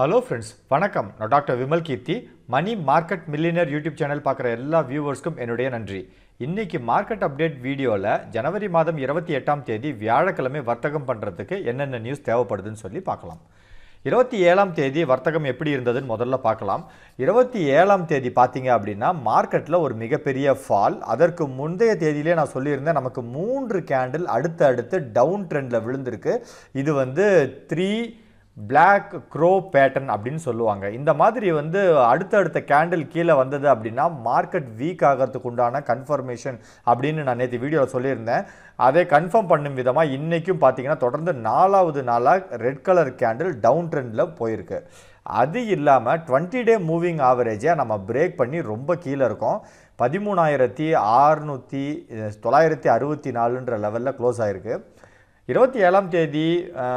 hello friends வணக்கம் நான் doctor Vimal Keerthi Mani market millionaire YouTube channel பார்க்குற எல்லா வியூவர்ஸ்க்கும் என்னுடைய நன்றி இன்றைக்கி மார்க்கெட் அப்டேட் வீடியோவில் ஜனவரி மாதம் இருபத்தி எட்டாம் தேதி வியாழக்கிழமை வர்த்தகம் பண்ணுறதுக்கு என்னென்ன நியூஸ் தேவைப்படுதுன்னு சொல்லி பார்க்கலாம் இருபத்தி ஏழாம் தேதி வர்த்தகம் எப்படி இருந்ததுன்னு முதல்ல பார்க்கலாம் இருபத்தி ஏழாம் தேதி பார்த்தீங்க அப்படின்னா மார்க்கெட்டில் ஒரு மிகப்பெரிய ஃபால் அதற்கு முந்தைய தேதியிலே நான் சொல்லியிருந்தேன் நமக்கு மூன்று கேண்டில் அடுத்து அடுத்து டவுன் ட்ரெண்டில் விழுந்திருக்கு இது வந்து த்ரீ பிளாக் க்ரோ பேட்டர்ன் அப்படின்னு சொல்லுவாங்க இந்த மாதிரி வந்து அடுத்தடுத்த கேண்டில் கீழே வந்தது அப்படின்னா மார்க்கெட் வீக் ஆகிறதுக்கு உண்டான கன்ஃபர்மேஷன் அப்படின்னு நான் நேற்று வீடியோவில் சொல்லியிருந்தேன் அதை கன்ஃபார்ம் பண்ணும் விதமாக இன்றைக்கும் பார்த்தீங்கன்னா தொடர்ந்து நாலாவது நாளாக ரெட் கலர் கேண்டில் டவுன் ட்ரெண்டில் போயிருக்கு அது இல்லாமல் டுவெண்ட்டி டே மூவிங் ஆவரேஜை நம்ம பிரேக் பண்ணி ரொம்ப கீழே இருக்கோம் பதிமூணாயிரத்தி ஆறுநூற்றி தொள்ளாயிரத்தி அறுபத்தி நாலுன்ற லெவலில் க்ளோஸ் ஆகிருக்கு இருபத்தி ஏழாம் தேதி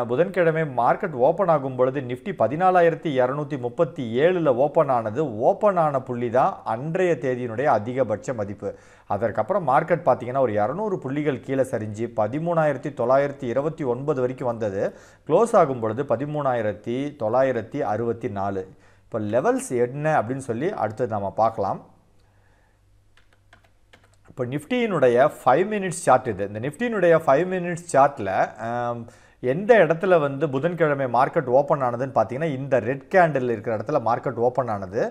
புதன்கிழமை மார்க்கெட் ஓப்பன் ஆகும் பொழுது நிஃப்டி பதினாலாயிரத்தி இரநூத்தி முப்பத்தி ஏழில் ஓப்பன் ஆனது ஓப்பன் ஆன புள்ளி தான் அன்றைய தேதியினுடைய அதிகபட்ச மதிப்பு அதற்கப்புறம் மார்க்கெட் பார்த்திங்கன்னா ஒரு இரநூறு புள்ளிகள் கீழே சரிஞ்சு பதிமூணாயிரத்தி தொள்ளாயிரத்தி இருபத்தி ஒன்பது வரைக்கும் வந்தது க்ளோஸ் ஆகும் பொழுது பதிமூணாயிரத்தி தொள்ளாயிரத்தி அறுபத்தி நாலு இப்போ லெவல்ஸ் என்ன அப்படின்னு சொல்லி அடுத்தது நாம் பார்க்கலாம் இப்போ நிஃப்டியினுடைய ஃபைவ் மினிட்ஸ் சார்ட் இது இந்த நிஃப்டியினுடைய ஃபைவ் மினிட்ஸ் சார்ட்டில் எந்த இடத்துல வந்து புதன்கிழமை மார்க்கெட் ஓப்பன் ஆனதுன்னு பார்த்தீங்கன்னா இந்த ரெட் கேண்டில் இருக்கிற இடத்துல மார்க்கெட் ஓப்பன் ஆனது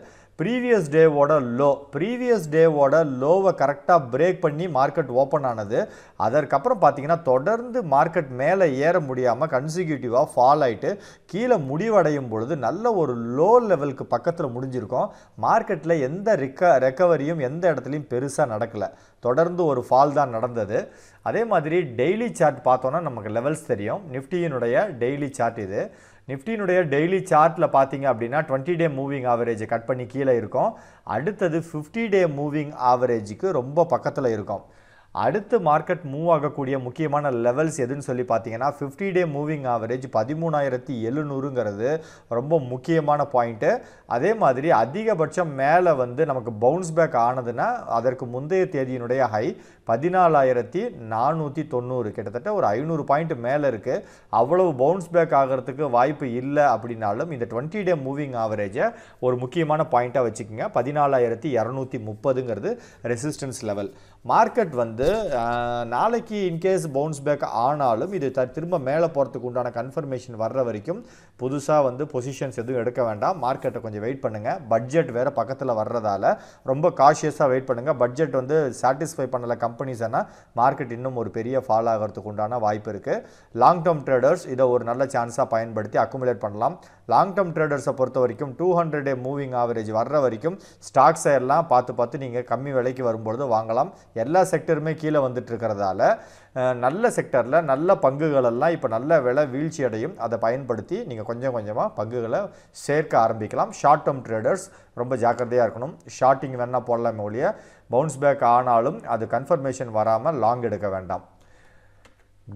ப்ரீவியஸ் டேவோட லோ ப்ரீவியஸ் டேவோட லோவை கரெக்டாக பிரேக் பண்ணி மார்க்கெட் ஓப்பன் ஆனது அதற்கப்புறம் பார்த்தீங்கன்னா தொடர்ந்து மார்க்கெட் மேலே ஏற முடியாமல் கன்சிக்யூட்டிவாக ஃபால் ஆகிட்டு கீழே முடிவடையும் பொழுது நல்ல ஒரு லோ லெவலுக்கு பக்கத்தில் முடிஞ்சிருக்கோம் மார்க்கெட்டில் எந்த ரிக்க ரெக்கவரியும் எந்த இடத்துலையும் பெருசாக நடக்கல தொடர்ந்து ஒரு ஃபால் தான் நடந்தது அதே மாதிரி டெய்லி சார்ட் பார்த்தோன்னா நமக்கு லெவல்ஸ் தெரியும் நிஃப்டியினுடைய டெய்லி சார்ட் இது நிஃப்டியினுடைய டெய்லி சார்ட்டில் பார்த்தீங்க அப்படின்னா twenty day moving average cut பண்ணி கீழே இருக்கும் அடுத்தது ஃபிஃப்டி டே மூவிங் ஆவரேஜுக்கு ரொம்ப பக்கத்தில் இருக்கும் அடுத்து மார்க்கெட் மூவ் ஆகக்கூடிய முக்கியமான லெவல்ஸ் எதுன்னு சொல்லி பார்த்தீங்கன்னா ஃபிஃப்டி டே மூவிங் ஆவரேஜ் பதிமூணாயிரத்தி எழுநூறுங்கிறது ரொம்ப முக்கியமான பாயிண்ட்டு அதே மாதிரி அதிகபட்சம் மேலே வந்து நமக்கு பவுன்ஸ் பேக் ஆனதுன்னா அதற்கு முந்தைய தேதியினுடைய ஹை பதினாலாயிரத்தி நானூற்றி தொண்ணூறு கிட்டத்தட்ட ஒரு ஐநூறு பாயிண்ட் மேலே இருக்குது அவ்வளவு பவுன்ஸ் பேக் ஆகிறதுக்கு வாய்ப்பு இல்லை அப்படின்னாலும் இந்த டுவெண்ட்டி டே மூவிங் ஆவரேஜை ஒரு முக்கியமான பாயிண்ட்டாக வச்சுக்கோங்க பதினாலாயிரத்தி இரநூத்தி முப்பதுங்கிறது ரெசிஸ்டன்ஸ் லெவல் மார்க்கெட் வந்து நாளைக்கு இன்கேஸ் பவுன்ஸ் பேக் ஆனாலும் இது த திரும்ப மேலே போகிறதுக்கு உண்டான கன்ஃபர்மேஷன் வர்ற வரைக்கும் புதுசாக வந்து பொசிஷன்ஸ் எதுவும் எடுக்க வேண்டாம் மார்க்கெட்டை கொஞ்சம் வெயிட் பண்ணுங்கள் பட்ஜெட் வேறு பக்கத்தில் வர்றதால ரொம்ப காஷியஸாக வெயிட் பண்ணுங்கள் பட்ஜெட் வந்து சாட்டிஸ்ஃபை பண்ணலை கம்பெனிஸ்னால் மார்க்கெட் இன்னும் ஒரு பெரிய ஃபால் ஆகிறதுக்கு உண்டான வாய்ப்பு இருக்குது லாங் டேர்ம் ட்ரேடர்ஸ் இதை ஒரு நல்ல சான்ஸாக பயன்படுத்தி அக்குமுலேட் பண்ணலாம் லாங் டேர்ம் ட்ரேடர்ஸை பொறுத்த வரைக்கும் two hundred day moving average வர்ற வரைக்கும் ஸ்டாக்ஸை எல்லாம் பார்த்து பார்த்து நீங்கள் கம்மி விலைக்கு வரும்பொழுது வாங்கலாம் எல்லா செக்டருமே கீழே வந்துட்டு இருக்கிறதால நல்ல செக்டரில் நல்ல பங்குகளெல்லாம் இப்போ நல்ல விலை வீழ்ச்சி அடையும் அதை பயன்படுத்தி நீங்கள் கொஞ்சம் கொஞ்சமாக பங்குகளை சேர்க்க ஆரம்பிக்கலாம் ஷார்ட் டேர்ம் ட்ரேடர்ஸ் ரொம்ப ஜாக்கிரதையாக இருக்கணும் ஷார்ட்டிங் வேணால் போடலாமே ஒழிய பவுன்ஸ் பேக் ஆனாலும் அது கன்ஃபர்மேஷன் வராமல் லாங் எடுக்க வேண்டாம்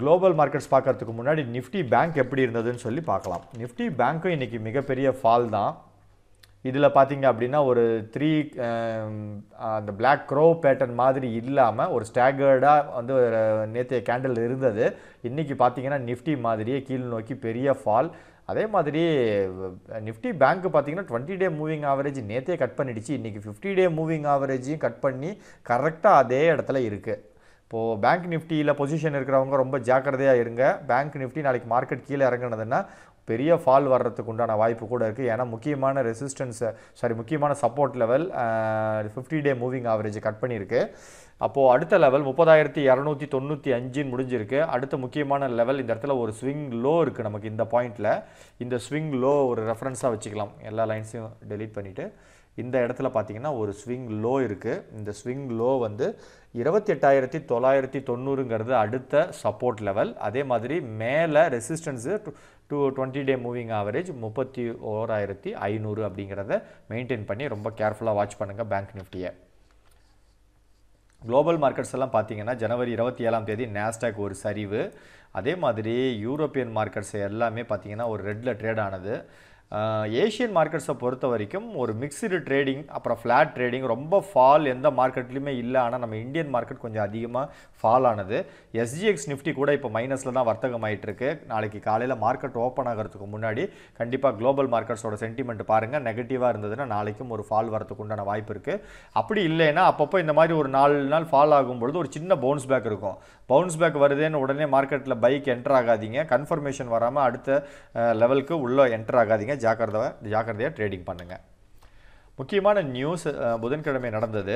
குளோபல் மார்க்கெட்ஸ் பார்க்குறதுக்கு முன்னாடி நிஃப்டி பேங்க் எப்படி இருந்ததுன்னு சொல்லி பார்க்கலாம் நிஃப்டி பேங்க்கும் இன்றைக்கி மிகப்பெரிய ஃபால் தான் இதில் பார்த்தீங்க அப்படின்னா ஒரு த்ரீ அந்த பிளாக் க்ரோ பேட்டர்ன் மாதிரி இல்லாமல் ஒரு ஸ்டாகர்டாக வந்து நேற்றைய கேண்டில் இருந்தது இன்றைக்கி பார்த்தீங்கன்னா நிஃப்டி மாதிரியே கீழ் நோக்கி பெரிய ஃபால் அதே மாதிரி நிஃப்டி பேங்க் பார்த்தீங்கன்னா டுவெண்ட்டி டே மூவிங் ஆவரேஜ் நேற்றே கட் பண்ணிடுச்சு இன்றைக்கி ஃபிஃப்டி டே மூவிங் ஆவரேஜையும் கட் பண்ணி கரெக்டாக அதே இடத்துல இருக்குது இப்போது பேங்க் நிஃப்டியில் பொசிஷன் இருக்கிறவங்க ரொம்ப ஜாக்கிரதையாக இருங்க பேங்க் நிஃப்டி நாளைக்கு மார்க்கெட் கீழே இறங்குனதுன்னா பெரிய ஃபால் வர்றதுக்கு உண்டான வாய்ப்பு கூட இருக்குது ஏன்னா முக்கியமான ரெசிஸ்டன்ஸை சாரி முக்கியமான support level fifty day moving average cut பண்ணியிருக்கு அப்போது அடுத்த லெவல் முப்பதாயிரத்தி இரநூத்தி தொண்ணூற்றி அஞ்சுன்னு முடிஞ்சிருக்கு அடுத்த முக்கியமான லெவல் இந்த இடத்துல ஒரு ஸ்விங் லோ இருக்குது நமக்கு இந்த பாயிண்டில் இந்த ஸ்விங் லோ ஒரு ரெஃபரன்ஸாக வச்சுக்கலாம் எல்லா லைன்ஸையும் டெலீட் பண்ணிவிட்டு இந்த இடத்துல பார்த்தீங்கன்னா ஒரு ஸ்விங் லோ இருக்குது இந்த ஸ்விங் லோ வந்து இருபத்தி எட்டாயிரத்தி தொள்ளாயிரத்தி தொண்ணூறுங்கிறது அடுத்த சப்போர்ட் லெவல் அதே மாதிரி மேலே resistance two twenty day moving average முப்பத்தி ஓராயிரத்தி ஐநூறு அப்படிங்கிறத மெயின்டைன் பண்ணி ரொம்ப கேர்ஃபுல்லாக வாட்ச் பண்ணுங்கள் பேங்க் நிஃப்டியை குளோபல் மார்க்கெட்ஸ் எல்லாம் பார்த்தீங்கன்னா ஜனவரி இருபத்தி ஏழாம் தேதி நேஸ்டாக் ஒரு சரிவு அதே மாதிரி யூரோப்பியன் மார்க்கெட்ஸ் எல்லாமே பார்த்தீங்கன்னா ஒரு ரெட்டில் ட்ரேட் ஆனது ஏஷியன் மார்க்கெட்ஸை பொறுத்த வரைக்கும் ஒரு மிக்சடு ட்ரேடிங் அப்புறம் ஃப்ளாட் ட்ரேடிங் ரொம்ப ஃபால் எந்த மார்க்கெட்லையுமே இல்லை ஆனால் நம்ம இந்தியன் மார்க்கெட் கொஞ்சம் அதிகமாக ஃபால் ஆனது எஸ்ஜிஎக்ஸ் நிஃப்டி கூட இப்போ மைனஸில் தான் வர்த்தகம் ஆகிட்டுருக்கு நாளைக்கு காலையில் மார்க்கெட் ஓப்பன் ஆகிறதுக்கு முன்னாடி கண்டிப்பாக குளோபல் மார்க்கெட்ஸோட சென்டிமெண்ட் பாருங்கள் நெகட்டிவாக இருந்ததுன்னா நாளைக்கும் ஒரு ஃபால் வரத்துக்கு உண்டான வாய்ப்பு இருக்குது அப்படி இல்லைன்னா அப்பப்போ இந்த மாதிரி ஒரு நாலு நாள் ஃபால் ஆகும் பொழுது ஒரு சின்ன பவுன்ஸ் பேக் இருக்கும் பவுன்ஸ் பேக் வருதுன்னு உடனே மார்க்கெட்டில் பைக் என்டர் ஆகாதீங்க கன்ஃபர்மேஷன் வராமல் அடுத்த லெவலுக்கு உள்ளே என்டர் ஆகாதீங்க ஜாக்கிரதை ஜாக்கிரதையாக ட்ரேடிங் பண்ணுங்கள் முக்கியமான நியூஸ் புதன்கிழமை நடந்தது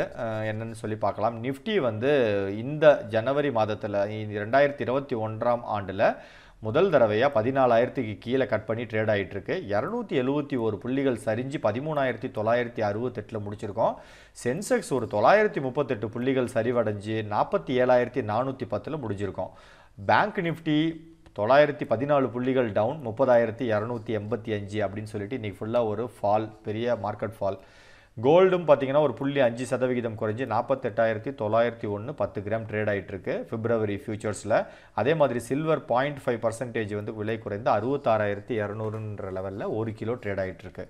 என்னன்னு சொல்லி பார்க்கலாம் நிஃப்டி வந்து இந்த ஜனவரி மாதத்தில் ரெண்டாயிரத்தி இருபத்தி ஒன்றாம் ஆண்டில் முதல் தடவையாக பதினாலாயிரத்துக்கு கீழே கட் பண்ணி ட்ரேட் ஆகிட்டுருக்கு இரநூத்தி எழுபத்தி ஒரு புள்ளிகள் சரிஞ்சு பதிமூணாயிரத்தி தொள்ளாயிரத்தி அறுபத்தெட்டில் முடிச்சிருக்கோம் சென்செக்ஸ் ஒரு தொள்ளாயிரத்தி முப்பத்தெட்டு புள்ளிகள் சரிவடைஞ்சு நாற்பத்தி ஏழாயிரத்தி நானூற்றி பத்தில் முடிஞ்சிருக்கோம் பேங்க் நிஃப்டி தொள்ளாயிரத்தி பதினாலு புள்ளிகள் டவுன் முப்பதாயிரத்தி இரநூத்தி எண்பத்தி அஞ்சு அப்படின்னு சொல்லிட்டு இன்றைக்கி ஃபுல்லாக ஒரு ஃபால் பெரிய மார்க்கெட் ஃபால் கோல்டும் பார்த்தீங்கன்னா ஒரு புள்ளி அஞ்சு சதவிகிதம் குறைஞ்சி நாற்பத்தெட்டாயிரத்தி தொள்ளாயிரத்தி ஒன்று பத்து கிராம் ட்ரேட் ஆகிட்டுருக்கு பிப்ரவரி ஃபியூச்சர்ஸில் அதே மாதிரி சில்வர் பாயிண்ட் ஃபைவ் பர்சன்டேஜ் வந்து விலை குறைந்து அறுபத்தாறாயிரத்தி இரநூறுன்ற லெவலில் ஒரு கிலோ ட்ரேட் ஆகிட்டுருக்கு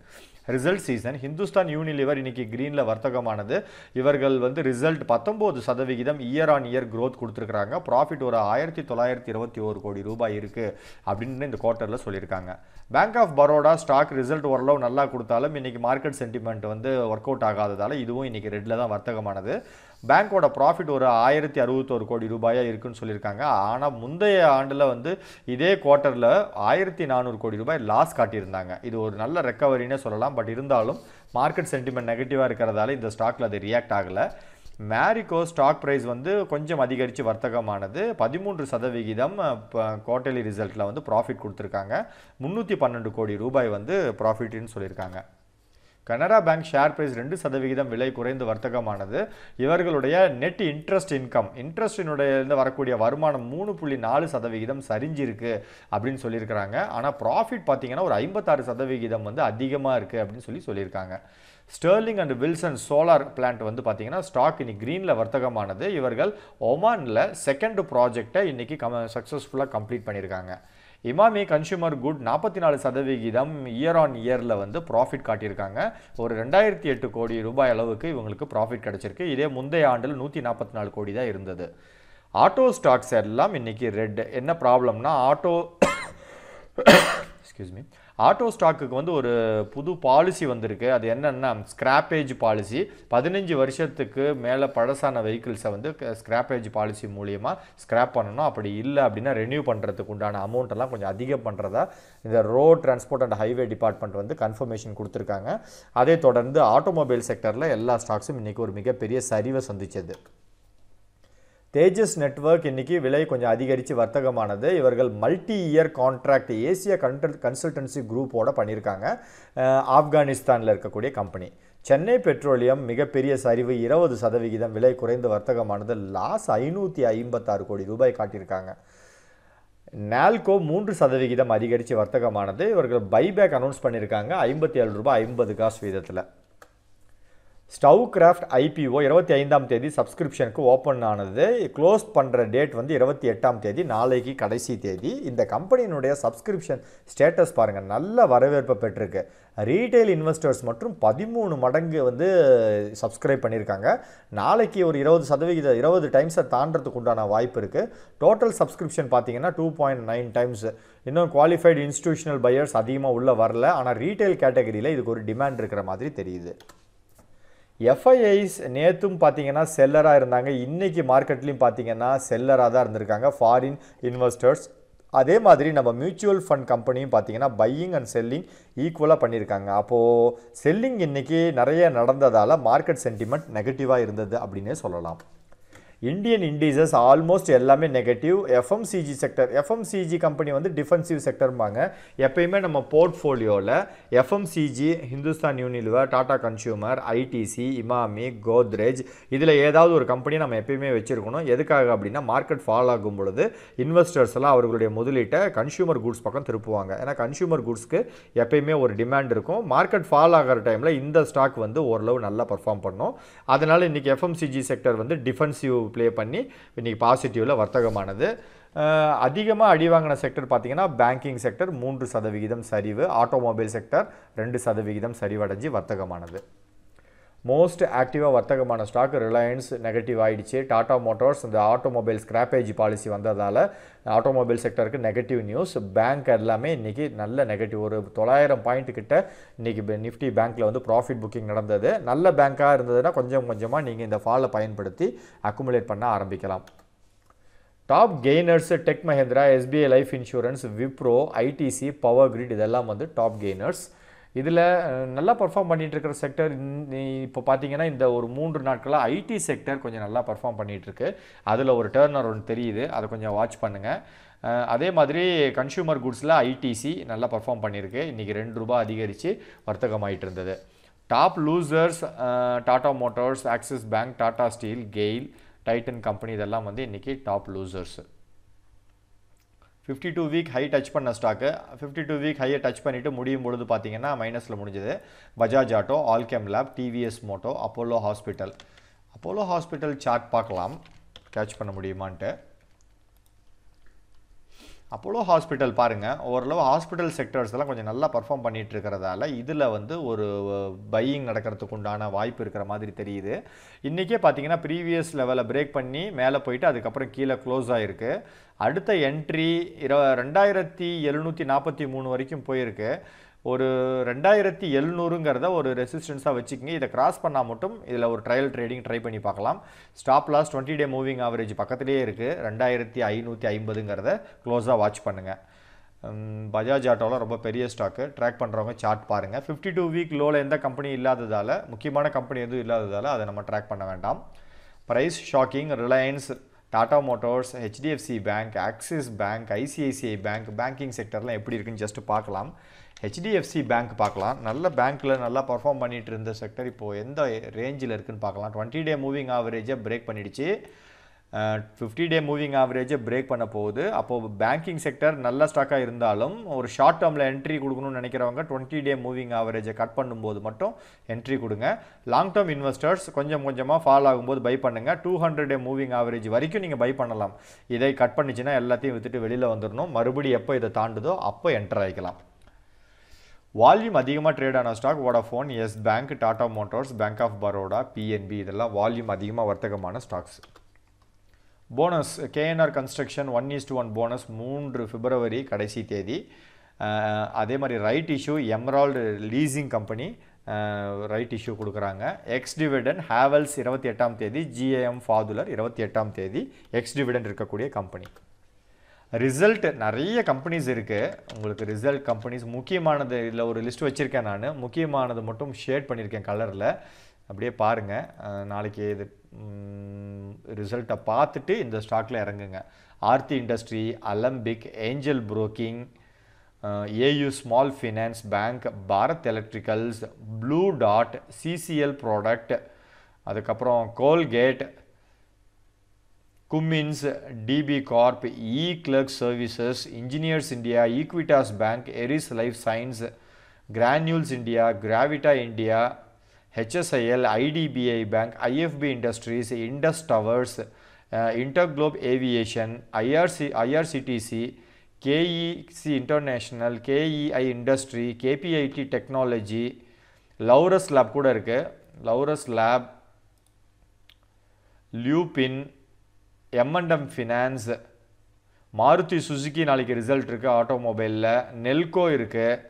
ரிசல்ட் சீசன் ஹிந்துஸ்தான் யூனிலிவர் இன்னைக்கு கிரீனில் வர்த்தகமானது இவர்கள் வந்து ரிசல்ட் பத்தொம்போது சதவிகிதம் இயர் ஆன் இயர் க்ரோத் கொடுத்துருக்குறாங்க ப்ராஃபிட் ஒரு ஆயிரத்தி தொள்ளாயிரத்தி இருபத்தி ஒரு கோடி ரூபாய் இருக்குது அப்படின்னு இந்த குவார்ட்டரில் சொல்லியிருக்காங்க Bank of Baroda stock result ஓரளவு நல்லா கொடுத்தாலும் இன்றைக்கி மார்க்கெட் சென்டிமெண்ட் வந்து ஒர்க் அவுட் ஆகாததால் இதுவும் இன்றைக்கி ரெட்டில் தான் வர்த்தகமானது பேங்க்கோட ப்ராஃபிட் ஒரு ஆயிரத்தி அறுபத்தோரு கோடி ரூபாயாக இருக்குன்னு சொல்லியிருக்காங்க ஆனால் முந்தைய ஆண்டில் வந்து இதே குவார்ட்டரில் ஆயிரத்தி நானூறு கோடி ரூபாய் லாஸ் காட்டியிருந்தாங்க இது ஒரு நல்ல ரெக்கவரினே சொல்லலாம் பட் இருந்தாலும் மார்க்கெட் சென்டிமெண்ட் நெகட்டிவாக இருக்கிறதால இந்த ஸ்டாக்கில் அது ரியாக்ட் ஆகலை மேரிகோ ஸ்டாக் ப்ரைஸ் வந்து கொஞ்சம் அதிகரித்து வர்த்தகமானது பதிமூன்று சதவிகிதம் குவார்ட்டர்லி ரிசல்ட்டில் வந்து ப்ராஃபிட் கொடுத்துருக்காங்க முந்நூற்றி பன்னெண்டு கோடி ரூபாய் வந்து ப்ராஃபிட்னு சொல்லியிருக்காங்க கனரா பேங்க் ஷேர் பிரைஸ் ரெண்டு சதவிகிதம் விலை குறைந்து வர்த்தகமானது இவர்களுடைய நெட் இன்ட்ரெஸ்ட் இன்கம் இன்ட்ரெஸ்டினுடைய இருந்து வரக்கூடிய வருமானம் மூணு புள்ளி நாலு சதவிகிதம் சரிஞ்சிருக்கு அப்படின்னு சொல்லியிருக்கிறாங்க ஆனால் ப்ராஃபிட் பார்த்தீங்கன்னா ஒரு ஐம்பத்தாறு சதவிகிதம் வந்து அதிகமாக இருக்குது அப்படின்னு சொல்லி சொல்லியிருக்காங்க Sterling and Wilson solar plant வந்து பார்த்தீங்கன்னா ஸ்டாக் இன்னைக்கு க்ரீனில் வர்த்தகமானது இவர்கள் ஒமானில் செகண்ட் ப்ராஜெக்டை இன்றைக்கி கம் சக்ஸஸ்ஃபுல்லாக கம்ப்ளீட் பண்ணியிருக்காங்க இமாமி கன்சியூமர் குட் நாற்பத்தி நாலு சதவிகிதம் இயர் ஆன் இயரில் வந்து ப்ராஃபிட் காட்டியிருக்காங்க ஒரு ரெண்டாயிரத்தி எட்டு கோடி ரூபாய் அளவுக்கு இவங்களுக்கு ப்ராஃபிட் கிடச்சிருக்கு இதே முந்தைய ஆண்டில் நூற்றி நாற்பத்தி நாலு கோடி தான் இருந்தது ஆட்டோ ஸ்டாக்ஸ் எல்லாம் இன்றைக்கி ரெட் என்ன ப்ராப்ளம்னா ஆட்டோ எக்ஸ்கியூஸ் மீ ஆட்டோ ஸ்டாக்குக்கு வந்து ஒரு புது பாலிசி வந்திருக்கு அது என்னென்னா ஸ்க்ராப்பேஜ் பாலிசி பதினஞ்சு வருஷத்துக்கு மேலே பழசான வெஹிக்கிள்ஸை வந்து ஸ்க்ராப்பேஜ் பாலிசி மூலியமாக ஸ்க்ராப் பண்ணணும் அப்படி இல்லை அப்படின்னா ரெனியூ பண்ணுறதுக்கு உண்டான அமௌண்ட்டெல்லாம் கொஞ்சம் அதிகம் பண்ணுறதா இந்த road transport and highway department வந்து கன்ஃபர்மேஷன் கொடுத்துருக்காங்க அதை தொடர்ந்து ஆட்டோமொபைல் செக்டரில் எல்லா ஸ்டாக்ஸும் இன்றைக்கி ஒரு மிகப்பெரிய சரிவை சந்தித்தது தேஜஸ் நெட்ஒர்க் இன்றைக்கி விலை கொஞ்சம் அதிகரித்து வர்த்தகமானது இவர்கள் multi year contract Asia control consultancy குரூப்போடு பண்ணியிருக்காங்க ஆப்கானிஸ்தானில் இருக்கக்கூடிய கம்பெனி சென்னை பெட்ரோலியம் மிகப்பெரிய சரிவு இருபது சதவிகிதம் விலை குறைந்த வர்த்தகமானது லாஸ் ஐநூற்றி ஐம்பத்தாறு கோடி ரூபாய் காட்டியிருக்காங்க நால்கோ மூன்று சதவிகிதம் அதிகரித்து வர்த்தகமானது இவர்கள் பைபேக் அனௌன்ஸ் பண்ணியிருக்காங்க ஐம்பத்தி ஏழு ரூபாய் ஐம்பது காசு வீதத்தில் ஸ்டவ் கிராஃப்ட் ஐபிஓ இருபத்தி ஐந்தாம் தேதி சப்ஸ்கிரிப்ஷனுக்கு ஓப்பன் ஆனது க்ளோஸ் பண்ணுற டேட் வந்து இருபத்தி எட்டாம் தேதி நாளைக்கு கடைசி தேதி இந்த கம்பெனியினுடைய சப்ஸ்கிரிப்ஷன் ஸ்டேட்டஸ் பாருங்கள் நல்ல வரவேற்பை பெற்றிருக்கு ரீட்டைல் இன்வெஸ்டர்ஸ் மற்றும் பதிமூணு மடங்கு வந்து சப்ஸ்கிரைப் பண்ணியிருக்காங்க நாளைக்கு ஒரு இருபது சதவிகித இருபது டைம்ஸை தாண்டறதுக்கு உண்டான வாய்ப்பு இருக்குது டோட்டல் சப்ஸ்கிரிப்ஷன் பார்த்தீங்கன்னா டூ பாயிண்ட் நைன் டைம்ஸ் இன்னும் குவாலிஃபைடு இன்ஸ்டியூஷனல் பையர்ஸ் அதிகமாக உள்ளே வரல ஆனால் ரீட்டைல் கேட்டகரியில் இதுக்கு ஒரு டிமாண்ட் இருக்கிற மாதிரி தெரியுது எஃப்ஐஐஸ் நேற்றும் பார்த்தீங்கன்னா செல்லராக இருந்தாங்க இன்றைக்கி மார்க்கெட்லையும் பார்த்தீங்கன்னா செல்லராக தான் இருந்திருக்காங்க ஃபாரின் இன்வெஸ்டர்ஸ் அதே மாதிரி நம்ம மியூச்சுவல் ஃபண்ட் கம்பெனியும் பார்த்தீங்கன்னா பையிங் அண்ட் செல்லிங் ஈக்குவலாக பண்ணியிருக்காங்க அப்போது செல்லிங் இன்றைக்கி நிறைய நடந்ததால் மார்க்கெட் சென்டிமெண்ட் நெகட்டிவாக இருந்தது அப்படின்னே சொல்லலாம் இந்தியன் இண்டீசஸ் ஆல்மோஸ்ட் எல்லாமே negative FMCG sector FMCG company வந்து டிஃபென்சிவ் செக்டர்பாங்க எப்பயுமே நம்ம போர்ட்ஃபோலியோவில் எஃப்எம்சிஜி Hindustan Unilever Tata consumer ITC Emami Godrej இதில் ஏதாவது ஒரு கம்பெனி நம்ம எப்பயுமே வச்சுருக்கணும் எதுக்காக அப்படின்னா மார்க்கெட் ஃபால் ஆகும் பொழுது இன்வெஸ்டர்ஸ் எல்லாம் அவர்களுடைய முதலீட்டை கன்சியூமர் கூட்ஸ் பக்கம் திருப்புவாங்க ஏன்னா கன்சியூமர் கூட்ஸ்க்கு எப்பயுமே ஒரு டிமாண்ட் இருக்கும் மார்க்கெட் ஃபால் ஆகிற டைமில் இந்த ஸ்டாக் வந்து ஓரளவு நல்லா பர்ஃபார்ம் பண்ணும் அதனால் இன்றைக்கி எஃப்எம்சிஜி செக்டர் வந்து டிஃபென்சிவ் ப்ளே பண்ணி இன்றைக்கி பாசிட்டிவில் வர்த்தகமானது அதிகமாக அடி வாங்கின செக்டர் பார்த்திங்கன்னா பேங்கிங் செக்டர் மூன்று சதவிகிதம் சரிவு ஆட்டோமொபைல் செக்டர் ரெண்டு சதவிகிதம் சரிவடைஞ்சு வர்த்தகமானது மோஸ்ட் ஆக்டிவாக வர்த்தகமான ஸ்டாக் ரிலையன்ஸ் நெகட்டிவ் ஆகிடுச்சு டாடா மோட்டார்ஸ் இந்த ஆட்டோமொபைல் ஸ்கிராப்பேஜ் பாலிசி வந்ததால் ஆட்டோமொபைல் செக்டருக்கு நெகட்டிவ் நியூஸ் பேங்க் எல்லாமே இன்றைக்கி நல்ல நெகட்டிவ் ஒரு தொள்ளாயிரம் பாயிண்ட் கிட்ட இன்றைக்கி நிஃப்டி பேங்க்கில் வந்து ப்ராஃபிட் புக்கிங் நடந்தது நல்ல பேங்க்காக இருந்ததுன்னா கொஞ்சம் கொஞ்சமாக நீங்கள் இந்த ஃபாலை பயன்படுத்தி அக்குமுலேட் பண்ண ஆரம்பிக்கலாம் top gainers Tech Mahindra SBI life insurance Wipro ITC power grid இதெல்லாம் வந்து டாப் கெய்னர்ஸ் இதில் நல்லா பர்ஃபார்ம் பண்ணிகிட்டு இருக்கிற செக்டர் இப்போ பார்த்தீங்கன்னா இந்த ஒரு மூன்று நாட்களாக ஐடி செக்டர் கொஞ்சம் நல்லா பர்ஃபார்ம் பண்ணிகிட்ருக்கு அதில் ஒரு டேர்னர் ஒன்று தெரியுது அதை கொஞ்சம் வாட்ச் பண்ணுங்கள் அதே மாதிரி கன்சியூமர் குட்ஸில் ஐடிசி நல்லா பர்ஃபார்ம் பண்ணியிருக்கு இன்றைக்கி ரெண்டு ரூபா அதிகரித்து ஆகிட்டு இருந்தது top losers Tata Motors Axis Bank Tata Steel GAIL Titan company இதெல்லாம் வந்து இன்றைக்கி top losers fifty two week high touch பண்ண ஸ்டாக்கு ஃபிஃப்டி டூ வீக் ஹையை டச் பண்ணிவிட்டு முடியும் பொழுது பார்த்தீங்கன்னா மைனஸில் முடிஞ்சது Bajaj auto Alkem lab TVS motor Apollo hospital Apollo hospital chart பார்க்கலாம் கேட்ச் பண்ண முடியுமான்ட்டு அப்போலோ ஹாஸ்பிட்டல் பாருங்கள் ஓரளவு ஹாஸ்பிட்டல் செக்டர்ஸ் எல்லாம் கொஞ்சம் நல்லா பர்ஃபார்ம் பண்ணிட்டு இருக்கிறதால இதில் வந்து ஒரு பையிங் நடக்கிறதுக்கு உண்டான வாய்ப்பு இருக்கிற மாதிரி தெரியுது இன்றைக்கே பார்த்தீங்கன்னா ப்ரீவியஸ் லெவலை பிரேக் பண்ணி மேலே போயிட்டு அதுக்கப்புறம் கீழே க்ளோஸ் ஆகிருக்கு அடுத்த என்ட்ரி இர ரெண்டாயிரத்தி எழுநூற்றி நாற்பத்தி மூணு வரைக்கும் போயிருக்கு ஒரு ரெண்டாயிரத்தி எழுநூறுங்கிறத ஒரு ரெசிஸ்டன்ஸாக வச்சுக்கோங்க இதை கிராஸ் பண்ணால் மட்டும் இதில் ஒரு ட்ரையல் ட்ரேடிங் ட்ரை பண்ணி பார்க்கலாம் stop loss twenty day moving average பக்கத்துலேயே இருக்குது ரெண்டாயிரத்தி ஐநூற்றி ஐம்பதுங்கிறத க்ளோஸாக வாட்ச் பண்ணுங்கள் பஜாஜ் ஆட்டோவில் ரொம்ப பெரிய ஸ்டாக்கு ட்ராக் பண்ணுறவங்க சார்ட் பாருங்கள் ஃபிஃப்டி டூ வீக் லோவில் எந்த கம்பெனி இல்லாததால் முக்கியமான கம்பெனி எதுவும் இல்லாததால் அதை நம்ம ட்ராக் பண்ண வேண்டாம் price shocking Reliance Tata motors HDFC bank Axis bank ICICI bank banking செக்டர்லாம் எப்படி இருக்குன்னு ஜஸ்ட்டு பார்க்கலாம் ஹெச்டிஎஃப்சி பேங்க் பார்க்கலாம் நல்ல பேங்க்கில் நல்லா பர்ஃபார்ம் பண்ணிகிட்டு இருந்த செக்டர் இப்போது எந்த ரேஞ்சில் இருக்குதுன்னு பார்க்கலாம் டுவெண்ட்டி டே மூவிங் ஆவரேஜை பிரேக் பண்ணிடுச்சு ஃபிஃப்டி டே மூவிங் ஆவரேஜை பிரேக் பண்ண போகுது அப்போது பேங்கிங் செக்டர் நல்ல ஸ்டாக்காக இருந்தாலும் ஒரு ஷார்ட் டேர்மில் என்ட்ரி கொடுக்கணும்னு நினைக்கிறவங்க டுவெண்ட்டி டே மூவிங் ஆவரேஜை கட் பண்ணும்போது மட்டும் என்ட்ரி கொடுங்க லாங் டேர்ம் இன்வெஸ்டர்ஸ் கொஞ்சம் கொஞ்சமாக ஃபால் ஆகும்போது பை பண்ணுங்கள் two hundred day moving average வரைக்கும் நீங்கள் பை பண்ணலாம் இதை கட் பண்ணிச்சுன்னா எல்லாத்தையும் விற்றுட்டு வெளியில் வந்துடணும் மறுபடியும் எப்போ இதை தாண்டுதோ அப்போ என்டர் ஆகிக்கலாம் வால்யூம் அதிகமாக ட்ரேட் ஆன stock Vodafone Yes bank Tata motors bank of Baroda PNB இதெல்லாம் வால்யூம் அதிகமாக வர்த்தகமான stocks bonus KNR construction one is to one bonus மூன்று பிப்ரவரி கடைசி தேதி அதே மாதிரி right issue Emerald leasing company right issue கொடுக்குறாங்க எக்ஸ் டிவிடன் ஹேவல்ஸ் இருபத்தி எட்டாம் தேதி ஜிஏஎம் ஃபாதுலர் இருபத்தி எட்டாம் தேதி எக்ஸ் டிவிடன் இருக்கக்கூடிய கம்பெனி ரிசல்ட் நிறைய கம்பெனிஸ் இருக்குது உங்களுக்கு ரிசல்ட் கம்பெனிஸ் முக்கியமானது இதில் ஒரு லிஸ்ட் வச்சுருக்கேன் நான் முக்கியமானது மட்டும் ஷேட் பண்ணியிருக்கேன் கலரில் அப்படியே பாருங்கள் நாளைக்கு இது ரிசல்ட்டை பார்த்துட்டு இந்த ஸ்டாக்கில் இறங்குங்க Aarti industry Alembic Angel broking AU small finance bank Bharat electricals Blue டாட் சிசிஎல் ப்ராடக்ட் அதுக்கப்புறம் Colgate Cummins, DB Corp, E Clerk Services, Engineers India, Equitas Bank, Eris Life Science, Granules India, Gravita India, HSIL, IDBI Bank, IFB Industries, Indus Towers, uh, Interglobe Aviation, IRC, IRCTC, KEC International, KEI Industry, KPIT Technology, Laurus Lab கூட இருக்கு Laurus Lab, Lupin, எம்என்டம் finance Maruti Suzuki நாளைக்கு result இருக்குது ஆட்டோமொபைலில் Nelco இருக்குது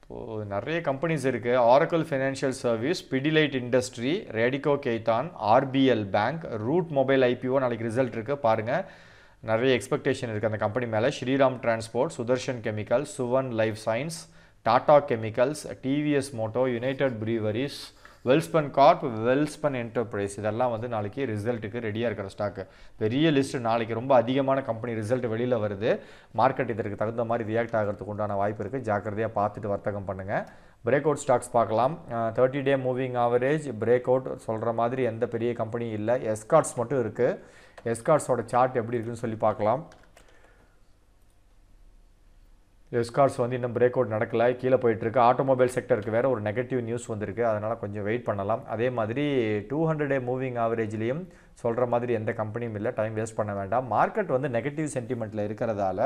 இப்போது நிறைய companies இருக்குது Oracle financial service Pidilite industry Radico Khaitan RBL bank Route mobile IPO நாளைக்கு ரிசல்ட் இருக்குது பாருங்கள் நிறைய எக்ஸ்பெக்டேஷன் இருக்குது அந்த கம்பெனி மேலே Shriram transport Sudarshan chemical Suven life science Tata chemicals TVS motor United Breweries Welspun corp Welspun enterprise இதெல்லாம் வந்து நாளைக்கு ரிசல்ட்டுக்கு ரெடியாக இருக்கிற ஸ்டாக்கு பெரிய லிஸ்ட் நாளைக்கு ரொம்ப அதிகமான கம்பெனி ரிசல்ட் வெளியில் வருது மார்க்கெட் இதற்கு தகுந்த மாதிரி ரியாக்ட் ஆகிறதுக்கு உண்டான வாய்ப்பு இருக்குது ஜாக்கிரதையாக பார்த்துட்டு வர்த்தகம் பண்ணுங்கள் பிரேக் அவுட் ஸ்டாக்ஸ் பார்க்கலாம் thirty day moving average break out சொல்கிற மாதிரி எந்த பெரிய கம்பெனியும் இல்லை எஸ்கார்ட்ஸ் மட்டும் இருக்குது எஸ்கார்ட்ஸோட சார்ட் எப்படி இருக்குன்னு சொல்லி பார்க்கலாம் எஸ்கார்ஸ் வந்து இன்னும் பிரேக் அவுட் நடக்கலை கீழே போயிட்டுருக்கு ஆட்டோமொபைல் செக்டருக்கு வேறு ஒரு நெகட்டிவ் நியூஸ் வந்திருக்கு அதனால் கொஞ்சம் வெயிட் பண்ணலாம் அதே மாதிரி டூ ஹண்ட்ரட் டே மூவிங் ஆவரேஜ்லேயும் சொல்கிற மாதிரி எந்த கம்பெனியும் இல்லை டைம் வேஸ்ட் பண்ண வேண்டாம் மார்க்கெட் வந்து நெகட்டிவ் சென்டிமெண்ட்டில் இருக்கிறதால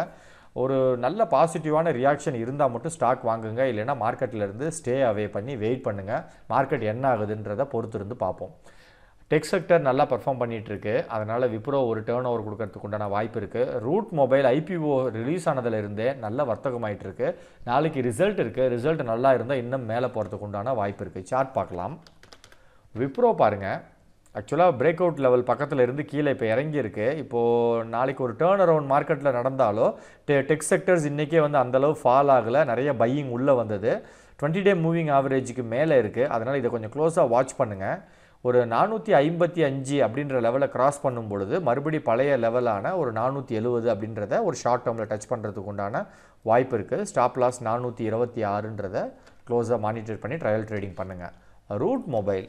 ஒரு நல்ல பாசிட்டிவான ரியாக்ஷன் இருந்தால் மட்டும் ஸ்டாக் வாங்குங்க இல்லைன்னா மார்க்கெட்டில் இருந்து ஸ்டே அவே பண்ணி வெயிட் பண்ணுங்கள் மார்க்கெட் என்ன ஆகுதுன்றதை பொறுத்திருந்து பார்ப்போம் டெக் செக்டர் நல்லா பர்ஃபார்ம் பண்ணிகிட்ருக்கு அதனால் விப்ரோ ஒரு டேர்ன் ஓவர் கொடுக்கறதுக்கு உண்டான வாய்ப்பு இருக்குது ரூட் மொபைல் ஐபிஓ ரிலீஸ் ஆனதுலேருந்தே நல்ல வர்த்தகமாயிட்டு இருக்கு நாளைக்கு ரிசல்ட் இருக்குது ரிசல்ட் நல்லா இருந்தால் இன்னும் மேலே போகிறதுக்கு உண்டான வாய்ப்பு இருக்குது சார்ட் பார்க்கலாம் விப்ரோ பாருங்கள் ஆக்சுவலாக பிரேக் அவுட் லெவல் பக்கத்தில் இருந்து கீழே இப்போ இறங்கியிருக்கு இப்போது நாளைக்கு ஒரு டேர்ன் அரவுண்ட் மார்க்கெட்டில் நடந்தாலோ டெ டெக் செக்டர்ஸ் இன்றைக்கே வந்து அந்தளவு ஃபால் ஆகலை நிறைய பையிங் உள்ளே வந்தது டுவெண்ட்டி டே மூவிங் ஆவரேஜுக்கு மேலே இருக்குது அதனால் இதை கொஞ்சம் க்ளோஸாக வாட்ச் பண்ணுங்கள் ஒரு நானூற்றி ஐம்பத்தி அஞ்சு அப்படின்ற லெவலை கிராஸ் பண்ணும் பொழுது மறுபடி பழைய லெவலான ஒரு நானூற்றி எழுவது அப்படின்றத ஒரு ஷார்ட் டேர்மில் டச் பண்ணுறதுக்கு உண்டான வாய்ப்பு இருக்குது ஸ்டாப் லாஸ் நானூற்றி இருபத்தி ஆறுன்றத க்ளோஸாக மானிட்டர் பண்ணி ட்ரையல் ட்ரேடிங் பண்ணுங்கள் ரூட் மொபைல்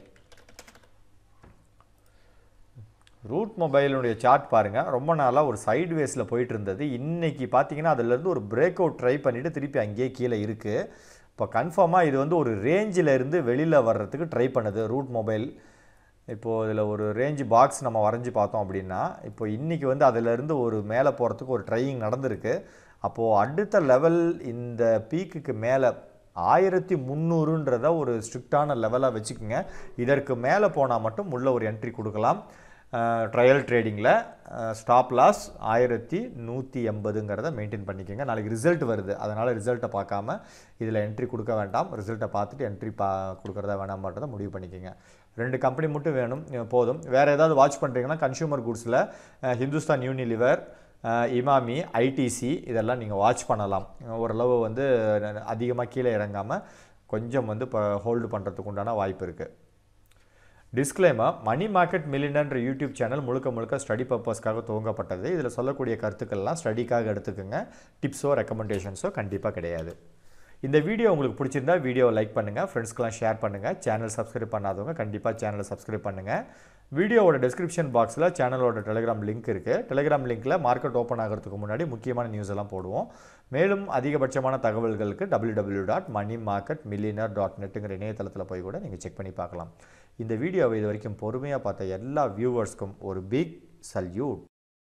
ரூட் மொபைலுடைய சார்ட் பாருங்கள் ரொம்ப நாளாக ஒரு சைடு வேஸில் போயிட்டு இருந்தது இன்றைக்கி பார்த்தீங்கன்னா அதுலேருந்து ஒரு பிரேக் அவுட் ட்ரை பண்ணிவிட்டு திருப்பி அங்கேயே கீழே இருக்குது இப்போ கன்ஃபார்மாக இது வந்து ஒரு ரேஞ்சில் இருந்து வெளியில் வர்றதுக்கு ட்ரை பண்ணுது ரூட் மொபைல் இப்போது இதில் ஒரு ரேஞ்சு பாக்ஸ் நம்ம வரைஞ்சி பார்த்தோம் அப்படின்னா இப்போ இன்றைக்கி வந்து அதிலிருந்து ஒரு மேலே போகிறதுக்கு ஒரு ட்ரையிங் நடந்திருக்கு அப்போது அடுத்த லெவல் இந்த பீக்குக்கு மேலே ஆயிரத்தி முந்நூறுன்றத ஒரு ஸ்ட்ரிக்டான லெவலாக வச்சுக்கோங்க இதற்கு மேலே போனால் மட்டும் உள்ள ஒரு என்ட்ரி கொடுக்கலாம் ட்ரையல் ட்ரேடிங்கில் ஸ்டாப் லாஸ் ஆயிரத்தி நூற்றி எண்பதுங்கிறத மெயின்டைன் பண்ணிக்கோங்க நாளைக்கு ரிசல்ட் வருது அதனால் ரிசல்ட்டை பார்க்காம இதில் என்ட்ரி கொடுக்க வேண்டாம் ரிசல்ட்டை பார்த்துட்டு என்ட்ரி பா கொடுக்குறதா வேணாம்ன்றதை முடிவு பண்ணிக்கோங்க ரெண்டு கம்பெனி மட்டும் வேணும் போதும் வேறு ஏதாவது வாட்ச் பண்ணுறீங்கன்னா கன்சியூமர் குட்ஸில் ஹிந்துஸ்தான் யூனிலிவர் இமாமி ஐடிசி இதெல்லாம் நீங்கள் வாட்ச் பண்ணலாம் ஓரளவு வந்து அதிகமாக கீழே இறங்காமல் கொஞ்சம் வந்து இப்போ ஹோல்டு பண்ணுறதுக்கு உண்டான வாய்ப்பு இருக்குது டிஸ்க்ளைமாக மணி மார்க்கெட் மில்லினன்ற யூடியூப் சேனல் முழுக்க முழுக்க ஸ்டடி பர்பஸ்க்காக துவங்கப்பட்டது இதில் சொல்லக்கூடிய கருத்துக்கள்லாம் ஸ்டடிக்காக எடுத்துக்கோங்க டிப்ஸோ ரெக்கமெண்டேஷன்ஸோ கண்டிப்பாக கிடையாது இந்த வீடியோ உங்களுக்கு பிடிச்சிருந்தா வீடியோவை லைக் பண்ணுங்கள் ஃப்ரெண்ட்ஸ்க்கெலாம் ஷேர் பண்ணுங்கள் சேனல் சப்ஸ்கிரைப் பண்ணாதவங்க கண்டிப்பாக சேனலை சப்ஸ்கிரைப் பண்ணுங்கள் வீடியோவோட டிஸ்கிரிப்ஷன் பாக்ஸில் சேனலோட டெலிகிராம் லிங்க் இருக்குது டெலிகிராம் லிங்க்கில் மார்க்கெட் ஓப்பன் ஆகிறதுக்கு முன்னாடி முக்கியமான நியூஸ் எல்லாம் போடுவோம் மேலும் அதிகபட்சமான தகவல்களுக்கு W W dot money market millionaire dot நெட்டுங்கிற இணையதளத்தில் போய் கூட நீங்கள் செக் பண்ணி பார்க்கலாம் இந்த வீடியோவை இது வரைக்கும் பொறுமையாக பார்த்த எல்லா வியூவர்ஸ்க்கும் ஒரு பிக் சல்யூட்